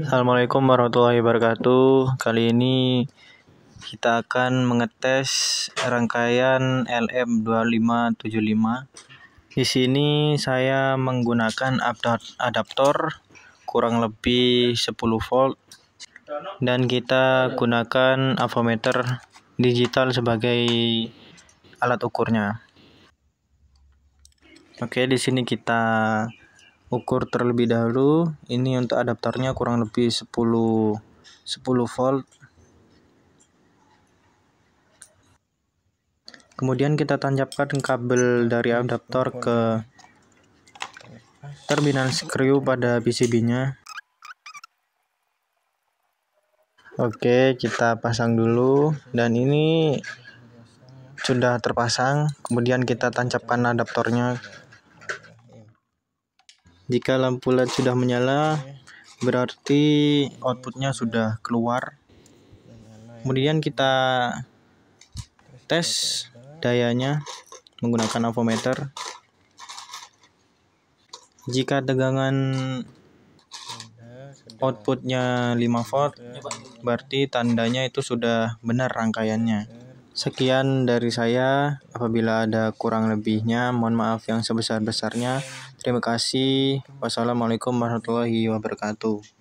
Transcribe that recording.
Assalamualaikum warahmatullahi wabarakatuh. Kali ini kita akan mengetes rangkaian LM2575. Di sini saya menggunakan adaptor kurang lebih 10 volt dan kita gunakan avometer digital sebagai alat ukurnya. Oke, di sini kita ukur terlebih dahulu ini untuk adaptornya kurang lebih 10 10 volt kemudian kita tancapkan kabel dari adaptor ke terminal screw pada PCB nya Oke, kita pasang dulu dan ini sudah terpasang. Kemudian kita tancapkan adaptornya jika lampu LED sudah menyala, berarti outputnya sudah keluar. Kemudian kita tes dayanya menggunakan avometer. Jika tegangan outputnya 5 volt, berarti tandanya itu sudah benar rangkaiannya. Sekian dari saya. Apabila ada kurang lebihnya, mohon maaf yang sebesar-besarnya. Terima kasih. Wassalamualaikum warahmatullahi wabarakatuh.